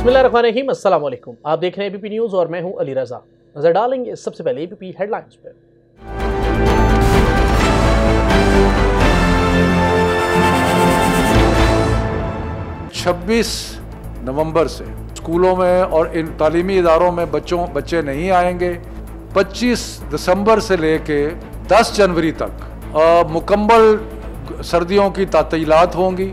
आप देख रहे हैं एबीपी न्यूज़ और मैं हूं अली रज़ा नज़र डालेंगे सबसे पहले एबीपी हेडलाइंस पर छब्बीस नवंबर से स्कूलों में और इन तालीमी इदारों में बच्चों बच्चे नहीं आएंगे 25 दिसंबर से लेके 10 जनवरी तक मुकम्मल सर्दियों की तातीलات होंगी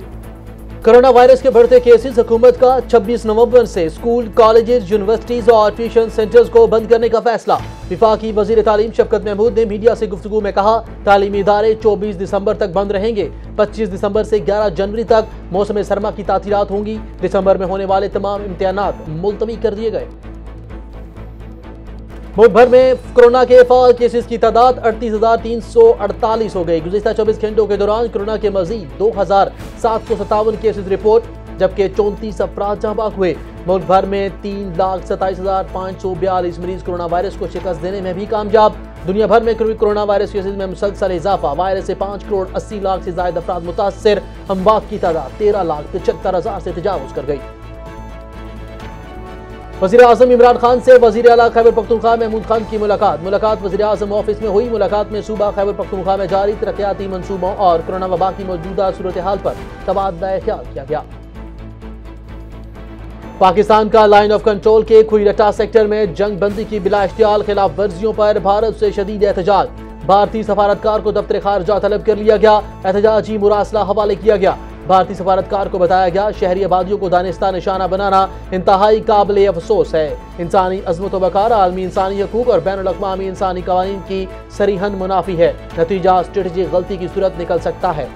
कोरोना वायरस के बढ़ते केसेस हुकूमत का 26 नवंबर से स्कूल कॉलेजेस यूनिवर्सिटीज और ट्यूशन सेंटर्स को बंद करने का फैसला विफाकी वजीर तालीम शफकत महमूद ने मीडिया से गुफ्तु में कहा तालीमी इदारे 24 दिसंबर तक बंद रहेंगे 25 दिसंबर से 11 जनवरी तक मौसम सरमा की तातीलत होंगी दिसंबर में होने वाले तमाम इम्तहान मुलतवी कर दिए गए मुल्क भर में कोरोना के फॉल केसेस की तादाद अड़तीस हज़ार तीन सौ अड़तालीस हो गई गुजशत चौबीस घंटों के दौरान कोरोना के मजीद दो हज़ार सात सौ सतावन केसेज रिपोर्ट जबकि चौंतीस अफराज जहाँ हुए मुल्क भर में तीन लाख सत्ताईस हज़ार पांच सौ बयालीस मरीज कोरोना वायरस को शिकस्त देने में भी कामयाब दुनिया भर में कोरोना वायरस केसेज में मुसलसल इजाफा वायरस से पाँच करोड़ अस्सी लाख से जायद अफराद मुतासर अमवात की तादाद तेरह लाख पचहत्तर हज़ार से तजावज़ कर गई वजी अजम इमरान खान से वजी अला खैबर पख्तनख्वा महमूद खान की मुलाकात मुलाकात वजी अजम ऑफिस में हुई मुलाकात में सूबा खैबर पख्तनख्वा में जारी तरक्याती मनसूबों और कोरोना वबा की मौजूदा सूरत हाल पर तबादला ख्याल किया गया पाकिस्तान का लाइन ऑफ कंट्रोल के खुईरटा सेक्टर में जंग बंदी की बिला इश्तियाल खिलाफ वर्जियों पर भारत से शदीद एहतजाज भारतीय सफारतकार को दफ्तर खारजा तलब कर लिया गया एहतजाजी मुरासला हवाले किया गया भारतीय सफारतकार को बताया गया शहरी आबादियों को दानिस्ता निशाना बनाना इंतहाई काबिल अफसोस है इंसानी अजमत वकार आलमी इंसानी हकूक और बैन अवी इंसानी कवानीन की सरीहन मुनाफी है नतीजा स्ट्रेटजी गलती की सूरत निकल सकता है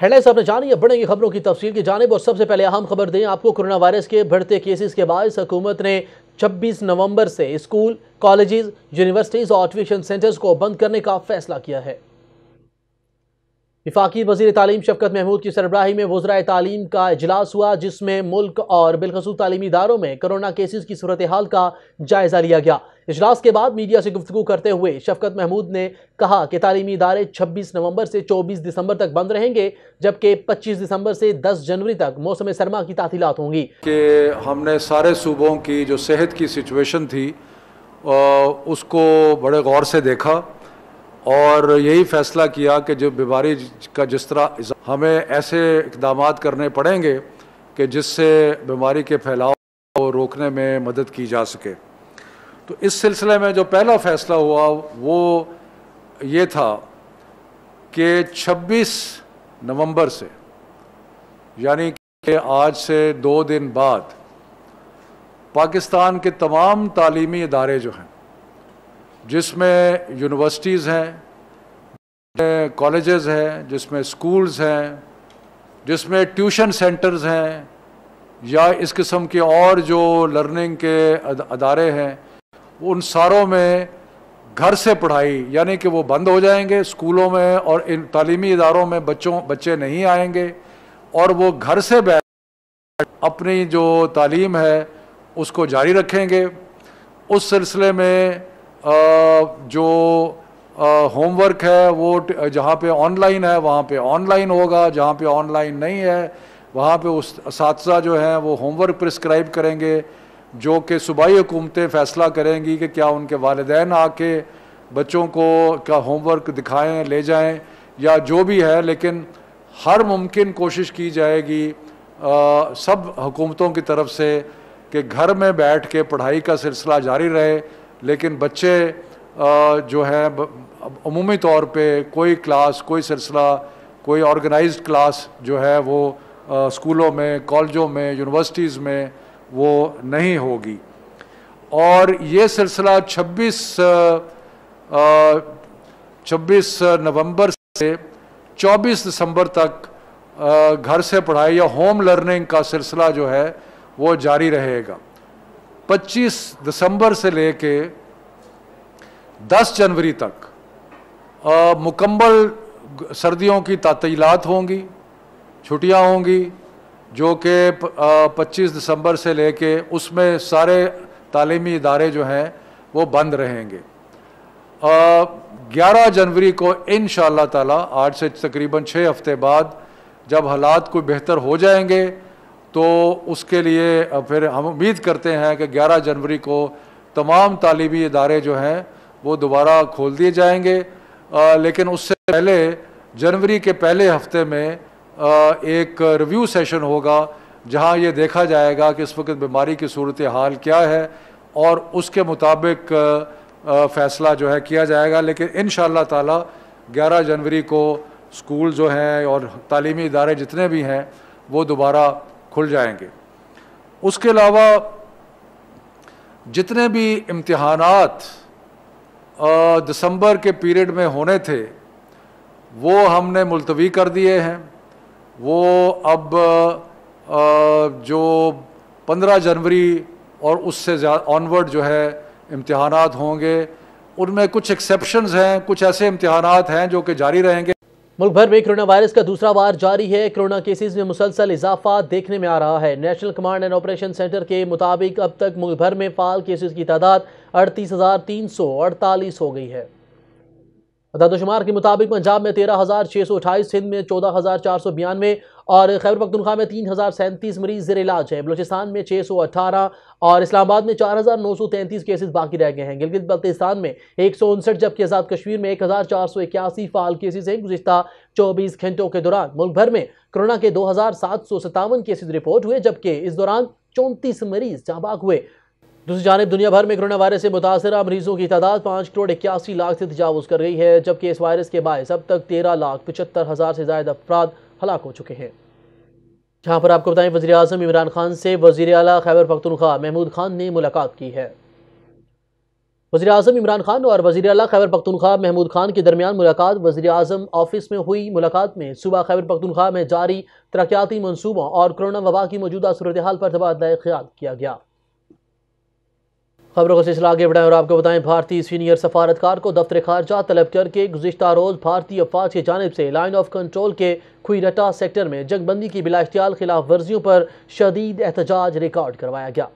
हेडलाइन साहब ने जानी है बढ़ेंगी खबरों की तफसील की जानब और सबसे पहले अहम खबर दें आपको कोरोना वायरस के बढ़ते केसेस के बाद हुकूमत ने 26 नवंबर से स्कूल कॉलेजेस, यूनिवर्सिटीज और ट्यूशन सेंटर्स को बंद करने का फैसला किया है विफाकी वजीर तालीम शफकत महमूद की सरबराही में वज्राय तालीम का अजलास हुआ जिसमें मुल्क और बिलखसूस तालीमी इदारों में कोरोना केसेज की सूरत हाल का जायजा लिया गया इजलास के बाद मीडिया से गुफ्तु करते हुए शफकत महमूद ने कहा कि तालीमी इदारे छब्बीस नवंबर से चौबीस दिसंबर तक बंद रहेंगे जबकि पच्चीस दिसंबर से दस जनवरी तक मौसम सरमा की तातीलत होंगी कि हमने सारे सूबों की जो सेहत की सिचुएशन थी उसको बड़े गौर से देखा और यही फैसला किया कि जो बीमारी का जिस तरह हमें ऐसे इकदाम करने पड़ेंगे कि जिससे बीमारी के फैलाव को रोकने में मदद की जा सके तो इस सिलसिले में जो पहला फैसला हुआ वो ये था कि 26 नवंबर से यानी कि आज से दो दिन बाद पाकिस्तान के तमाम तालीमी इदारे जो हैं जिसमें यूनिवर्सिटीज़ हैं कॉलेजेस हैं जिसमें स्कूल्स हैं जिसमें ट्यूशन सेंटर्स हैं या इस किस्म के और जो लर्निंग के अदारे हैं उन सारों में घर से पढ़ाई यानी कि वो बंद हो जाएंगे स्कूलों में और इन तालीमी इदारों में बच्चों बच्चे नहीं आएंगे और वो घर से बैठ अपनी जो तालीम है उसको जारी रखेंगे उस सिलसिले में जो होमवर्क है वो जहाँ पे ऑनलाइन है वहाँ पे ऑनलाइन होगा जहाँ पे ऑनलाइन नहीं है वहाँ पे उस जो हैं वो होमवर्क प्रिस्क्राइब करेंगे जो कि सूबाई हुकूमतें फ़ैसला करेंगी कि क्या उनके वालदेन आके बच्चों को का होमवर्क दिखाएँ ले जाएँ या जो भी है लेकिन हर मुमकिन कोशिश की जाएगी आ, सब हुकूमतों की तरफ से कि घर में बैठ के पढ़ाई का सिलसिला जारी रहे लेकिन बच्चे आ, जो हैं अमूमी तौर पर कोई क्लास कोई सिलसिला कोई ऑर्गेनाइज्ड क्लास जो है वो आ, स्कूलों में कॉलेजों में यूनिवर्सिटीज़ में वो नहीं होगी और ये सिलसिला 26 26 नवंबर से 24 दिसंबर तक घर से पढ़ाई या होम लर्निंग का सिलसिला जो है वो जारी रहेगा 25 दिसंबर से ले 10 जनवरी तक मुकम्मल सर्दियों की तातीलात होंगी छुट्टियां होंगी जो कि 25 दिसंबर से लेके उसमें सारे तालीमी इदारे जो हैं वो बंद रहेंगे ग्यारह जनवरी को इन ताला आज से तकरीबन छः हफ्ते बाद जब हालात कोई बेहतर हो जाएंगे तो उसके लिए फिर हम उम्मीद करते हैं कि 11 जनवरी को तमाम तालीमी इदारे जो हैं वो दोबारा खोल दिए जाएंगे आ, लेकिन उससे पहले जनवरी के पहले हफ्ते में एक रिव्यू सेशन होगा जहां ये देखा जाएगा कि इस वक्त बीमारी की सूरत हाल क्या है और उसके मुताबिक फ़ैसला जो है किया जाएगा लेकिन इन ताला 11 जनवरी को स्कूल जो हैं और तालीमी इदारे जितने भी हैं वो दोबारा खुल जाएंगे उसके अलावा जितने भी इम्तहान दिसंबर के पीरियड में होने थे वो हमने मुलतवी कर दिए हैं वो अब जो 15 जनवरी और उससे ऑनवर्ड जो है इम्तहान होंगे उनमें कुछ एक्सेप्शन हैं कुछ ऐसे इम्तहान हैं जो कि जारी रहेंगे मुल्क भर में कोरोना वायरस का दूसरा वार जारी है कोरोना केसेस में मुसलसल इजाफा देखने में आ रहा है national command and operation centre के मुताबिक अब तक मुल्क भर में फाल केसेस की तादाद अड़तीस हज़ार तीन सौ अड़तालीस हो गई है अदादोशुमार के मुताबिक पंजाब में तेरह हज़ार छः सौ अठाईस सिंध में चौदह हज़ार चार सौ बयानवे और खैबर पखतनखा में तीन हज़ार सैंतीस मरीज जेर इलाज हैं बलोचिस्तान में छः सौ अठारह और इस्लामाबाद में चार हज़ार नौ सौ तैंतीस केसेज बाकी रह गए हैं गिलगित बल्तिस्तान में एक सौ उनसठ जबकि आज़ाद कश्मीर में एक हज़ार चार सौ इक्यासी फाल केसेज हैं गुजशत चौबीस घंटों के दौरान मुल्क भर में कोरोना के दो हज़ार सात सौ सतावन केसेज रिपोर्ट हुए जबकि इस दौरान चौंतीस मरीज जाबाग हुए दूसरी जानब दुनिया भर में कोरोना वायरस से मुतासर मरीजों की तादाद पाँच करोड़ इक्यासी लाख से तजावज़ कर गई है जबकि इस वायरस के बायस अब तक तेरह लाख पचहत्तर हज़ार से ज्यादा अफराद हलाक हो चुके हैं जहाँ पर आपको बताएं वजी अजम इमरान खान से वजी अला खैबर पख्तनख्वा महमूद खान ने मुलाकात की है वजी अजम इमरान खान और वजी अला खैबर पख्तनख्वा महमूद खान के दरमियान मुलाकात वजी अजम ऑफिस में हुई मुलाकात में सुबह खैबर पख्तनख्वा में जारी तरक्याती मनसूबों और कोरोना वबा की मौजूदा सूरत हाल पर तबादला ख्याल किया गया खबरों का सिलसिला आगे बढ़ाएं और आपको बताएं भारतीय सीनियर सफारतकार को दफ्तर खारजा तलब करके गुजशत रोज़ भारतीय अफवाज की जानब से लाइन ऑफ कंट्रोल के खुईरटा सेक्टर में जंगबंदी की बिलाश्तियाल खिलाफ वर्जियों पर शदीद एहतजाज रिकॉर्ड करवाया गया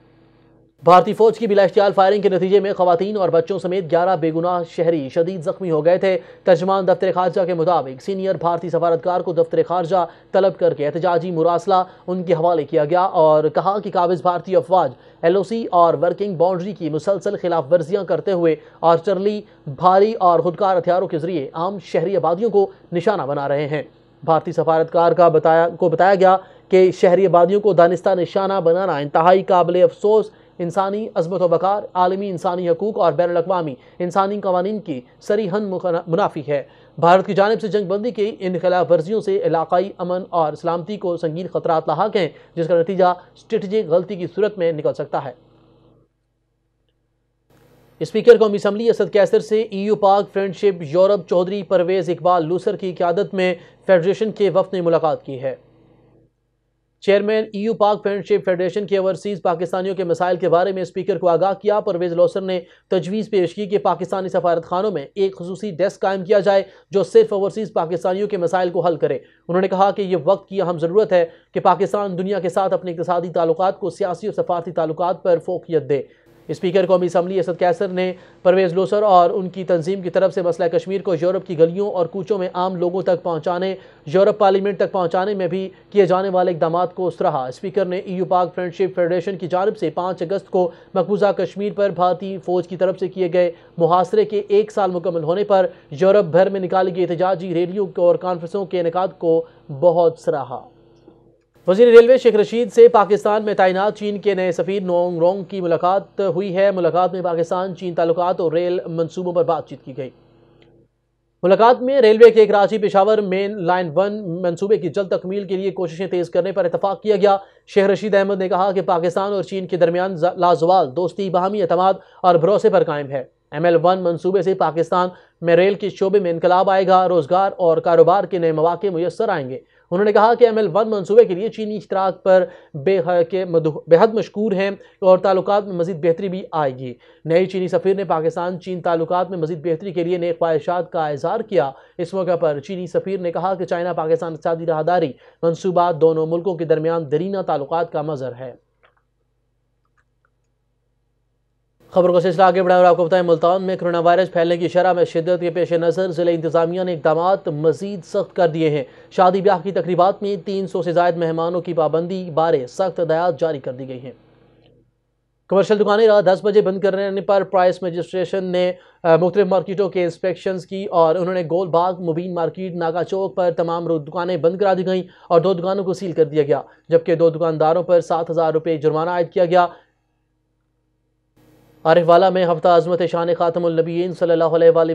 भारतीय फौज की बिलाश्तियाल फायरिंग के नतीजे में खातन और बच्चों समेत ग्यारह बेगुनाह शहरी शदीद जख्मी हो गए थे तर्जमान दफ्तर खारजा के मुताबिक सीनियर भारतीय सफारतकार को दफ्तर खारजा तलब करके एहतजाजी मुरासला उनके हवाले किया गया और कहा कि काबिज भारतीय अफवाज एल ओ सी और वर्किंग बाउंड्री की मुसलसल खिलाफ वर्जियाँ करते हुए आर्चरली भारी और खुदकार हथियारों के जरिए आम शहरी आबादियों को निशाना बना रहे हैं भारतीय सफारतकार का बताया को बताया गया कि शहरी आबादियों को दानिस्ता निशाना बनाना इंतहाई काबिल अफसोस इंसानी अजमत वक़ार आलमी इंसानी हकूक़ और बैन अवी इंसानी कवानीन की सरीहन मुनाफी है भारत की जानब से जंग बंदी की इन खिलाफ वर्जियों से इलाकई अमन और सलामती को संगीन खतरा लाक हैं जिसका नतीजा स्ट्रेटजिक गलती की सूरत में निकल सकता है स्पीकर कौमी असम्बली असद कैसर से EU Pak friendship Europe Chaudhry Parvez Iqbal लूसर की क्यादत में फेडरेशन के वफद ने मुलाकात की है chairman EU Pak friendship federation के ओवरसीज पाकिस्तानियों के मसाइल के बारे में स्पीकर को आगाह किया परवेज लोसर ने तजवीज़ पेश की कि पाकिस्तानी सफारत खानों में एक खसूसी डेस्क कायम किया जाए जो सिर्फ ओवरसीज़ पाकिस्तानियों के मसाइल को हल करे उन्होंने कहा कि यह वक्त की अहम ज़रूरत है कि पाकिस्तान दुनिया के साथ अपने इकतदी तल्लत को सियासी और सफारती तल्लत पर फोकियत दे स्पीकर कौमी असम्बली असद कैसर ने परवेज़ लोसर और उनकी तंजीम की तरफ से मसला कश्मीर को यूरोप की गलियों और कूचों में आम लोगों तक पहुँचाने यूरोप पार्लियामेंट तक पहुँचाने में भी किए जाने वाले इकदाम को सराहा स्पीकर ने E U Pak friendship federation की जानब से पाँच अगस्त को मकबूजा कश्मीर पर भारतीय फ़ौज की तरफ से किए गए मुहासरे के एक साल मुकम्मल होने पर यूरोप भर में निकाली गई एहतजाजी रैलियों और कॉन्फ्रेंसों के इनका को बहुत सराहा वजीर रेलवे शेख रशीद से पाकिस्तान में तैनात चीन के नए सफ़ीर नोंग रोंग की मुलाकात हुई है मुलाकात में पाकिस्तान चीन ताल्लुक और रेल मनसूबों पर बातचीत की गई मुलाकात में रेलवे के Karachi Peshawar main line one मनसूबे की जल्द तकमील के लिए कोशिशें तेज़ करने पर इतफाक़ किया गया शेख रशीद अहमद ने कहा कि पाकिस्तान और चीन के दरमियान लाजवाल दोस्ती बाहमी अतमाद और भरोसे पर कायम है एम एल वन मनसूबे से पाकिस्तान में रेल के शोबे में इनकलाब आएगा रोज़गार और कारोबार के नए मौाक़े मैसर आएंगे उन्होंने कहा कि एम एल वन मनसूबे के लिए चीनी इश्तराक पर बेह के बेहद मशहूर हैं और ताल्लुक में मजीद बेहतरी भी आएगी नई चीनी सफ़ीर ने पाकिस्तान चीन ताल्लुक में मजीद बेहतरी के लिए नए ख्वाहिशात का इजहार किया इस मौके पर चीनी सफ़ीर ने कहा कि चाइना पाकिस्तान इकतदी राहदारी मनसूबा दोनों मुल्कों के दरमियान दरीना ताल्लुक का मज़र है खबरों का सिलसिला आगे बढ़ाए और आपको बताएं मुल्तान में कोरोना वायरस फैलने की शरह में शिदत के पेश नज़र ज़िले इंतजामिया ने इकदाम मजीद सख्त कर दिए हैं शादी ब्याह की तकरीबा में तीन सौ से जायद मेहमानों की पाबंदी बारे सख्त हदायत जारी कर दी गई हैं कमर्शल दुकानें रात दस बजे बंद करने पर प्राइस मजिस्ट्रेशन ने मुख्त मार्केटों के इंस्पेक्शन की और उन्होंने गोल बाग मुबीन मार्केट नागा चौक पर तमाम दुकानें बंद करा दी गईं और दो दुकानों को सील कर दिया गया जबकि दो दुकानदारों पर सात हज़ार रुपये जुर्माना आयद किया गया आरिफवाला में हफ्ता अजमत शान ख़ातमबीन सल्ला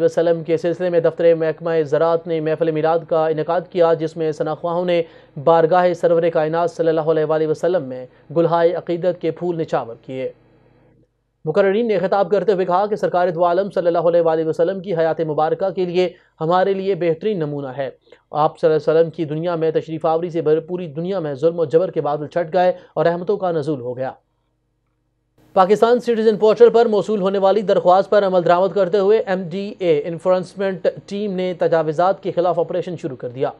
वसम के सिलसिले में दफ्तर महकमा ज़रात ने महफिल मीराद का इनका किया जिसमें सनाखवाहों ने बारगाह सरवर कायनात सल्ला वसलम में गुल्हाय अकीदत के फूल निछावर किए मुकर्रीन ने खिताब करते हुए कहा कि सरकार दोआलम सल्ला वसलम की हयात मुबारक के लिए हमारे लिए बेहतरीन नमूना है आप वसम की दुनिया में तशरीफ़ आवरी से पूरी दुनिया में जुल्म जबर के बादल छट गए और रहमतों का नजूल हो गया पाकिस्तान सिटीजन पोर्टल पर मौसू होने वाली दरख्वास्त पर अमल दरामद करते हुए एम डी एनफोर्समेंट टीम ने तजावजात के खिलाफ ऑपरेशन शुरू कर दिया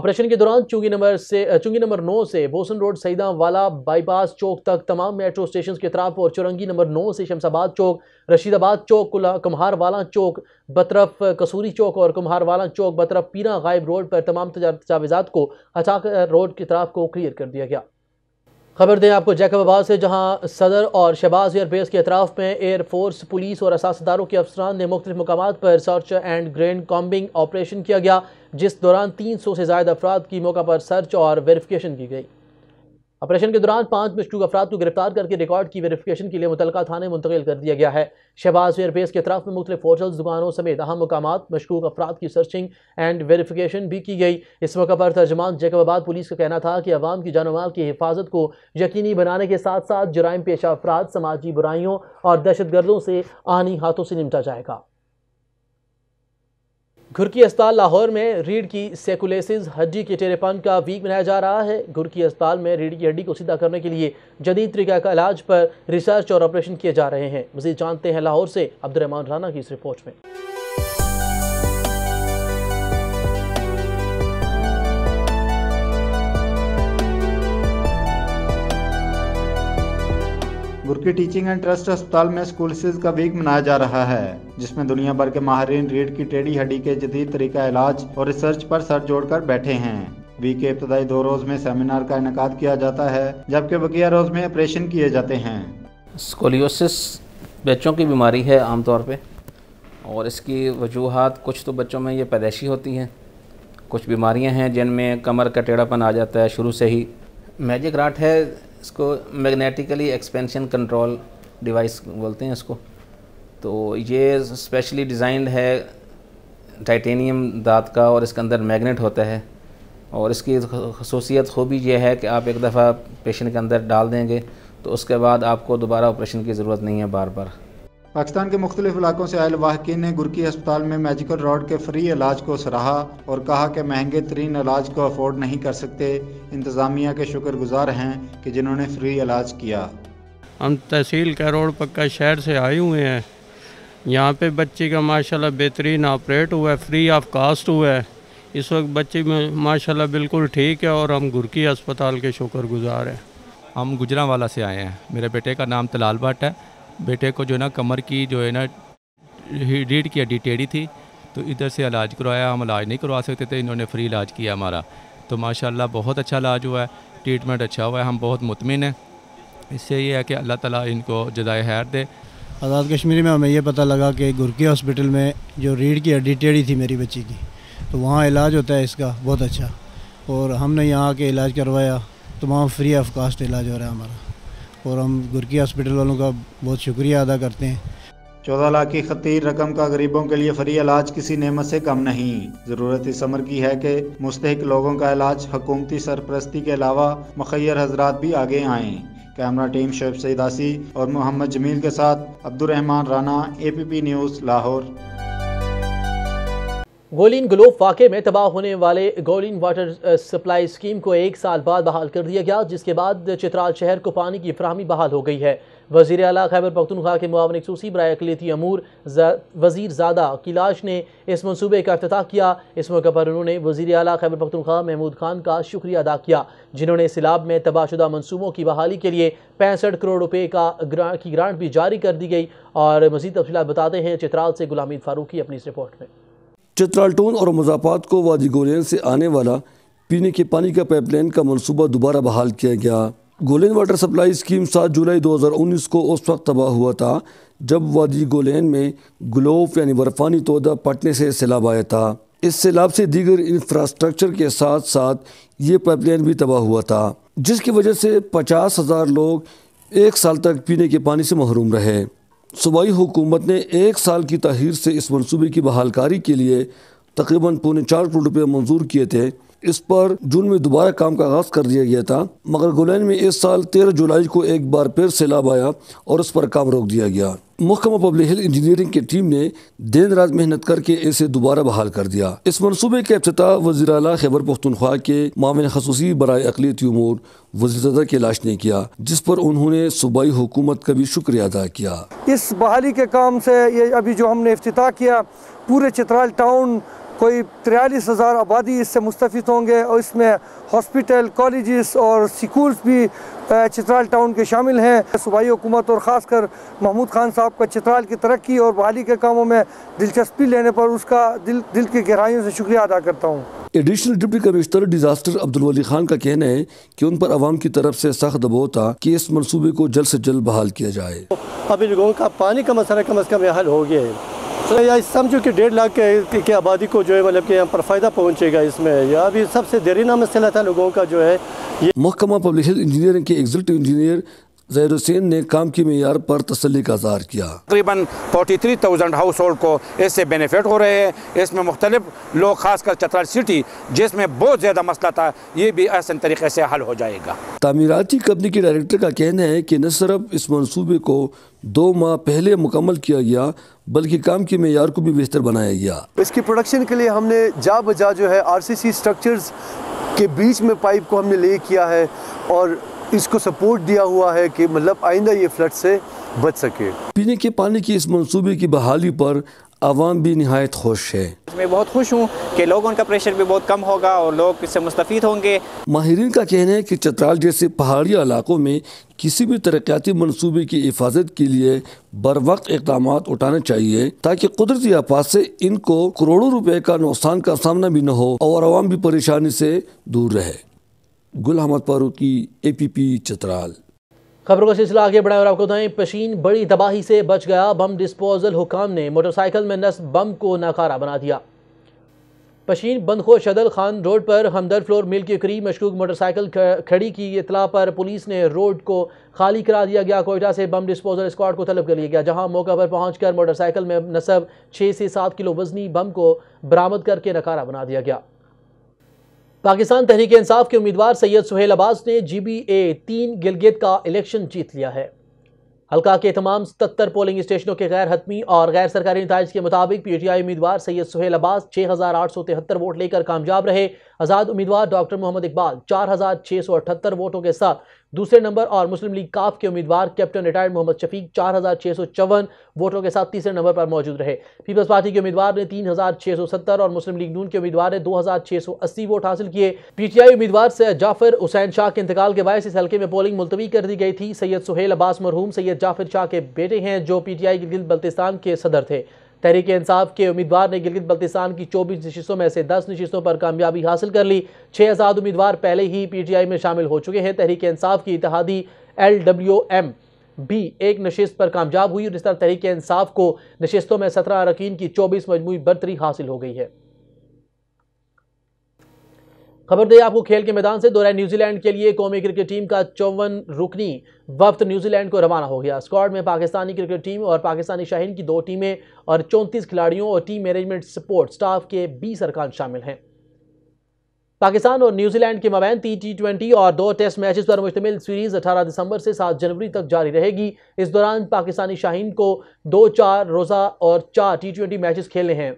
ऑपरेशन के दौरान चुंगी नंबर से चुंगी नंबर नौ से बोसन रोड सईदा वाला बाईपास चौक तक तमाम मेट्रो स्टेशन के तरफ और चुरंगी नंबर नौ से शमशाबाद चौक रशीदाबाद चौक कुम्हार वाला चौक बतरफ कसूरी चौक और कुम्हार वाला चौक बतरफ पीरा गायब रोड पर तमाम तजावजात को हटाकर रोड की तरफ को क्लियर कर दिया गया खबर दें आपको जैकबाबाद से जहां सदर और शहबाज एयरबेस के अतराफ़ में एयरफोर्स पुलिस और असासदारों के अफसरान ने मुख्तलिफ मकाम पर search and grain combing operation किया गया जिस दौरान तीन सौ से ज्यादा अफराद की मौका पर सर्च और वेरिफिकेशन की गई ऑपरेशन के दौरान पाँच मशकूक अफराद को गिरफ्तार करके रिकॉर्ड की वेरिफिकेशन के लिए मुतल थाने मुंतकिल कर दिया गया है शहबाज एयरबेस के अतराफ में मुख्तु होटल दुकानों समेत अहम मकाम मशकूक अफराद की सर्चिंग एंड वेरिफिकेशन भी की गई इस मौके पर तर्जमान जैकबाबाद पुलिस का कहना था कि अवाम की माल की हिफाजत को यकीनी बनाने के साथ साथ जराइम पेशा अफराद समाजी बुराइयों और दहशत गर्दों से आनी हाथों से निपटा जाएगा घुरकी अस्पताल लाहौर में रीढ़ की सेकुलेसिस हड्डी के टेरेपन का वीक मनाया जा रहा है घुरकी अस्पताल में रीढ़ की हड्डी को सीधा करने के लिए जदीद तरीका का इलाज पर रिसर्च और ऑपरेशन किए जा रहे हैं मजीद जानते हैं लाहौर से अब्दुलरहमान राना की इस रिपोर्ट में गुरकी टीचिंग एंड ट्रस्ट अस्पताल में स्कूल का वीक मनाया जा रहा है जिसमें दुनिया भर के माहरीन रीढ़ की टेढ़ी हड्डी के जदीद तरीका इलाज और रिसर्च पर सर जोड़कर बैठे हैं वीक के इब्तदाई दो रोज में सेमिनार का इनका किया जाता है जबकि बकिया रोज में ऑपरेशन किए जाते हैं स्कोलियोसिस बच्चों की बीमारी है आमतौर पर और इसकी वजूहत कुछ तो बच्चों में ये पैदाइशी होती हैं कुछ बीमारियां हैं जिनमें कमर का टेढ़ापन आ जाता है शुरू से ही मैजिक राट है इसको मैग्नेटिकली एक्सपेंशन कंट्रोल डिवाइस बोलते हैं इसको तो ये स्पेशली डिज़ाइंड है टाइटेनियम दांत का और इसके अंदर मैग्नेट होता है और इसकी खसूसियत खूबी यह है कि आप एक दफ़ा पेशेंट के अंदर डाल देंगे तो उसके बाद आपको दोबारा ऑपरेशन की ज़रूरत नहीं है बार बार पाकिस्तान के मुख्तलिफ इलाकों से आए वाहकिन ने गुरकी अस्पताल में मेजिकल रॉड के फ्री इलाज को सराहा और कहा कि महंगे तरीन इलाज को अफोर्ड नहीं कर सकते इंतज़ामिया के शुक्रगुजार हैं कि जिन्होंने फ्री इलाज किया हम तहसील करोड़ पक्का शहर से आए हुए हैं यहाँ पे बच्ची का माशाल्लाह बेहतरीन ऑपरेट हुआ है फ्री ऑफ कास्ट हुआ है इस वक्त बच्ची माशाल्लाह बिल्कुल ठीक है और हम गुरकी अस्पताल के शुक्रगुजार हैं हम गुजरा वाला से आए हैं मेरे बेटे का नाम तलाल भट्ट है बेटे को जो है ना कमर की जो है ना रीढ़ की हड्डी टेढ़ी थी तो इधर से इलाज करवाया हम इलाज नहीं करवा सकते थे इन्होंने फ्री इलाज किया हमारा तो माशाल्लाह बहुत अच्छा इलाज हुआ है ट्रीटमेंट अच्छा हुआ है हम बहुत मुतमिन हैं इससे ये है कि अल्लाह ताला इनको जदाए हैर दे आज़ाद कश्मीर में हमें यह पता लगा कि गुरकी हॉस्पिटल में जो रीढ़ की हड्डी टेढ़ी थी मेरी बच्ची की तो वहाँ इलाज होता है इसका बहुत अच्छा और हमने यहाँ के इलाज करवाया तमाम फ्री ऑफ कास्ट इलाज हो रहा है हमारा और हम गुरकी हॉस्पिटल वालों का बहुत शुक्रिया अदा करते हैं चौदह लाख की खतीर रकम का गरीबों के लिए फ्री इलाज किसी नेमत से कम नहीं ज़रूरत इस अमर की है कि मुस्तक लोगों का इलाज हकूमती सरपरस्ती के अलावा मखैर हजरात भी आगे आए कैमरा टीम शोब सईदासी और मोहम्मद जमील के साथ Abdulrehman Rana A P P news Lahore गोलिन ग्लोब वाक़े में तबाह होने वाले गोलिन वाटर सप्लाई स्कीम को एक साल बाद बहाल कर दिया गया जिसके बाद चित्राल शहर को पानी की फ्राहमी बहाल हो गई है वजीर अला खैबर पखतनखा के मुआवन खूसी बर अकलीती अमूर जा, वजीर ज़्यादा किलाश ने इस मनसूबे का अफ्ताह किया इस मौके पर उन्होंने वजीर अला खैबर पखतनखा महमूद खान का शुक्रिया अदा किया जिन्होंने सिलाब में तबाहशुदा मनसूबों की बहाली के लिए पैंसठ करोड़ रुपये का ग्रांट की ग्रांट भी जारी कर दी गई और मजीद तफसीत बताते हैं चित्राल से गुलामीद फारूकी अपनी इस रिपोर्ट में चतरालटोन और मजापात को वादी गोलियन से आने वाला पीने के पानी का पाइपलाइन का मनसूबा दोबारा बहाल किया गया गोलेन वाटर सप्लाई स्कीम सात जुलाई 2019 को उस वक्त तबाह हुआ था जब वादी गोलेन में ग्लोफ यानी बर्फानी तोदा पटने से सैलाब आया था इस सैलाब से दीगर इंफ्रास्ट्रक्चर के साथ साथ ये पाइपलाइन भी तबाह हुआ था जिसकी वजह से पचास हज़ार लोग एक साल तक पीने के पानी से महरूम रहे सूबाई हुकूमत ने एक साल की तहिर से इस मनसूबे की बहालकारी के लिए तकरीबन पौने चार करोड़ रुपये मंजूर किए थे इस पर जून में दोबारा काम का आगाज कर दिया गया था मगर गुलैन में इस साल तेरह जुलाई को एक बार फिर सैलाब आया और उस पर काम रोक दिया गया महकमा पब्लिक हेल्थ इंजीनियरिंग की टीम ने दिन रात मेहनत करके इसे दोबारा बहाल कर दिया इस मनसूबे का अफ्ताह वजी अला खैबर पख्तनख्वा के मामिन खसूसी बरए अकली उमूर वजी के लाश ने किया जिस पर उन्होंने सूबाई हुकूमत का भी शुक्रिया अदा किया इस बहाली के काम से ये अभी जो हमने अफ्ताह किया पूरे चित्राल टाउन कोई तिरयालीस हज़ार आबादी इससे मुस्तफ़ होंगे और इसमें हॉस्पिटल कॉलेजेस और स्कूल्स भी चित्राल टाउन के शामिल हैं सूबाई हुकूमत और ख़ासकर महमूद खान साहब का चित्राल की तरक्की और बहाली के कामों में दिलचस्पी लेने पर उसका दिल दिल की गहराइयों से शुक्रिया अदा करता हूँ additional deputy commissioner disaster Abdul Wali Khan का कहना है कि उन पर आवाम की तरफ से सख्त दबाव था कि इस मनसूबे को जल्द से जल्द बहाल किया जाए अभी लोगों का पानी का मसला कम अज़ कम हल हो गया है तो या समझो कि डेढ़ लाख के, की आबादी को जो है मतलब कि यहाँ पर फ़ायदा पहुँचेगा इसमें या अभी सबसे देरीना मसला था लोगों का जो है ये महकमा पब्लिक इंजीनियरिंग के एग्जीक्यूटिव इंजीनियर जहर हुसैन ने काम की मैार पर तसली का इजहार किया तकरीबन forty three thousand household को इससे बेनिफिट हो रहे हैं इसमें मुख्तलिफ लोग खासकर चतरा सिटी जिसमें बहुत ज़्यादा मसला था ये भी आसन तरीके से हल हो जाएगा तमीराती कंपनी के डायरेक्टर का कहना है कि न सिर्फ इस मनसूबे को दो माह पहले मुकम्मल किया गया बल्कि काम के मैार को भी बेहतर बनाया गया इसकी प्रोडक्शन के लिए हमने जा बजा जो है आर सी सी स्ट्रक्चर के बीच में पाइप को हमने ले किया है और इसको सपोर्ट दिया हुआ है कि मतलब आइंदा ये फ्लड से बच सके पीने के पानी की इस मनसूबे की बहाली पर आवाम भी नहायत खुश है मैं बहुत खुश हूँ कि लोगों का प्रेशर भी बहुत कम होगा और लोग इससे मुस्तफ़ होंगे माहरीन का कहना है कि चतराल जैसे पहाड़ी इलाकों में किसी भी तरक्याती मनसूबे की हिफाजत के लिए बर वक्त इकदाम उठाने चाहिए ताकि कुदरती आपात से इनको करोड़ों रुपए का नुकसान का सामना भी न हो और आवाम भी परेशानी से दूर रहे गुल अहमद की ए पी पी चतराल खबरों का सिलसिला आगे बढ़ाया और आपको बताएं पशीन बड़ी तबाही से बच गया बम डिस्पोजल हुकाम ने मोटरसाइकिल में नस बम को नाकारा बना दिया पशीन बंदखो शदल खान रोड पर हमदर फ्लोर मिल के करीब मशकूक मोटरसाइकिल खड़ी की इतला पर पुलिस ने रोड को खाली करा दिया गया कोयटा से बम डिस्पोजल स्क्वाड को तलब कर लिया गया जहां मौका पर पहुंचकर मोटरसाइकिल में नसब छः से सात किलो वजनी बम को बरामद करके नकारा बना दिया गया पाकिस्तान तहरीक इंसाफ के उम्मीदवार सैयद सुहेल अब्बास ने जी बी ए तीन गिलगित का इलेक्शन जीत लिया है हल्का के तमाम सतर पोलिंग स्टेशनों के गैर हतमी और गैर सरकारी नतज के मुताबिक पी टी आई उम्मीदवार सैयद सुहेल अब्बास छः हज़ार आठ सौ तिहत्तर वोट लेकर कामयाब रहे आज़ाद उम्मीदवार डॉक्टर मोहम्मद इकबाल चार हज़ार छः सौ अठहत्तर वोटों के साथ दूसरे नंबर और मुस्लिम लीग काफ के उम्मीदवार कैप्टन रिटायर्ड मोहम्मद शफीक चार हज़ार सौ चौवन वोटों के साथ तीसरे नंबर पर मौजूद रहे पीपल्स पार्टी के उम्मीदवार ने तीन हज़ार सौ सत्तर और मुस्लिम लीग नून के उम्मीदवार ने दो हज़ार सौ अस्सी वोट हासिल किए पीटीआई उम्मीदवार से जाफर हुसैन शाह के इंतकाल के बायस इस हल्के में पोलिंग मुलतवी कर दी गई थी सैयद सुहेल अब्बास मरहूम सैयद जाफिर शाह के बेटे हैं जो पीटीआई गिलगित बल्तिस्तान के सदर थे तहरीक इंसाफ के उम्मीदवार ने गिलगित बल्तिस्तान की चौबीस नशस्तों में से दस नशस्तों पर कामयाबी हासिल कर ली छः आज़ाद उम्मीदवार पहले ही पी टी आई में शामिल हो चुके हैं तहरीक इंसाफ की इतिहादी एल डब्ल्यू एम भी एक नशस्त पर कामयाब हुई और इस तरह तहरीक इंसाफ को नशस्तों में सत्रह अरकान की चौबीस मजमू बरतरी हासिल हो गई है खबर दें आपको खेल के मैदान से दोहरा न्यूजीलैंड के लिए कौमी क्रिकेट टीम का चौवन रुकनी वक्त न्यूजीलैंड को रवाना हो गया स्क्वाड में पाकिस्तानी क्रिकेट टीम और पाकिस्तानी शाहीन की दो टीमें और चौंतीस खिलाड़ियों और टीम मैनेजमेंट सपोर्ट स्टाफ के बीस अरकान शामिल हैं पाकिस्तान और न्यूजीलैंड के मबैन तीन टी ट्वेंटी और दो टेस्ट मैचेस पर मुश्तमिल सीरीज 18 दिसंबर से 7 जनवरी तक जारी रहेगी इस दौरान पाकिस्तानी शाहीन को दो चार रोज़ा और चार टी ट्वेंटी मैचेस खेलने हैं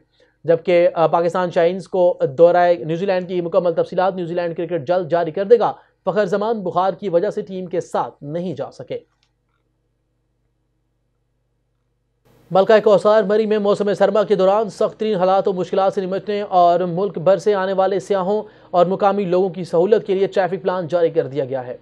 जबकि पाकिस्तान शाइन्स को दोहराए न्यूजीलैंड की मुकम्मल तफसीत न्यूजीलैंड क्रिकेट जल्द जारी कर देगा फ़खर जमान बुखार की वजह से टीम के साथ नहीं जा सके मलका कोसार मरी में मौसम सरमा के दौरान सख्त तरीन हालात और मुश्किल से निपटने और मुल्क भर से आने वाले सयाहों और मुकामी लोगों की सहूलत के लिए ट्रैफिक प्लान जारी कर दिया गया है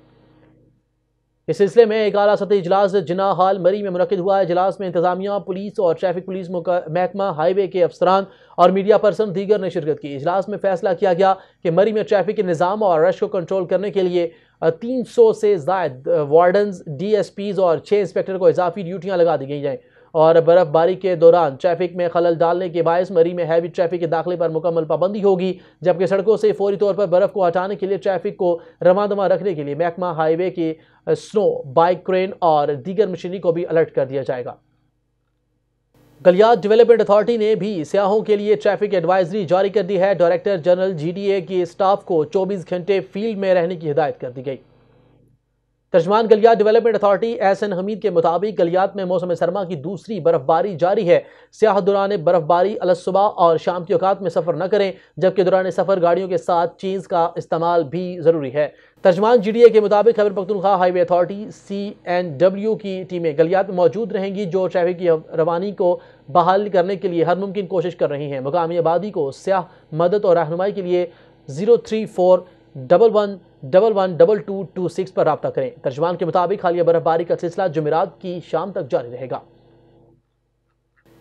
इस सिलसिले में एक अला सतह इजलास जिना हाल मरी में मनद हुआ है इजलास में इंतजामिया पुलिस और ट्रैफिक पुलिस महकमा हाईवे के अफसरान और मीडिया पर्सन दीगर ने शिरकत की इजलास में फैसला किया गया कि मरी में ट्रैफिक के निज़ाम और रश को कंट्रोल करने के लिए तीन सौ से जायद वार्डन डी एस पीज़ और छः इंस्पेक्टर को इजाफी ड्यूटियाँ लगा दी गई जाएँ और बर्फबारी के दौरान ट्रैफिक में खलल डालने के बायस मरी में हैवी ट्रैफिक के दाखिले पर मुकम्मल पाबंदी होगी जबकि सड़कों से फौरी तौर पर बर्फ़ को हटाने के लिए ट्रैफिक को रवा रखने के लिए महकमा हाईवे की स्नो बाइक क्रेन और दीगर मशीनरी को भी अलर्ट कर दिया जाएगा गलियात डेवलपमेंट अथॉरिटी ने भी सयाहों के लिए ट्रैफिक एडवाइजरी जारी कर दी है डायरेक्टर जनरल जीडीए के स्टाफ को 24 घंटे फील्ड में रहने की हिदायत कर दी गई तर्जमान गलियात डेवलपमेंट अथॉरिटी एहसन हमीद के मुताबिक गलियात में मौसम सरमा की दूसरी बर्फबारी जारी है सियाह दौरान बर्फबारी अलसुबह और शाम के अवकात में सफ़र न करें जबकि दौरान सफ़र गाड़ियों के साथ चीज़ का इस्तेमाल भी ज़रूरी है तर्जमान जी डी ए के मुताबिक खबर Pakhtunkhwa highway authority C N W की टीमें गलियात में मौजूद रहेंगी जो ट्रैफिक की रवानी को बहाल करने के लिए हर मुमकिन कोशिश कर रही हैं मकामी आबादी को स्याह मदद और रहनुमाई के लिए zero three four double one double one double two two six पर रबा करें तर्जमान के मुताबिक हालिया बर्फबारी का सिलसिला जमेरात की शाम तक जारी रहेगा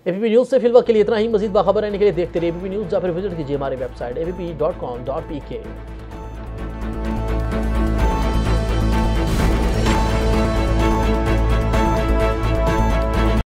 ए पी न्यूज़ से वक्त के लिए इतना ही मजीद बाखबर रहने के लिए देखते रहिए ए पी न्यूज़ या फिर विजिट कीजिए हमारी website A P P dot com dot P के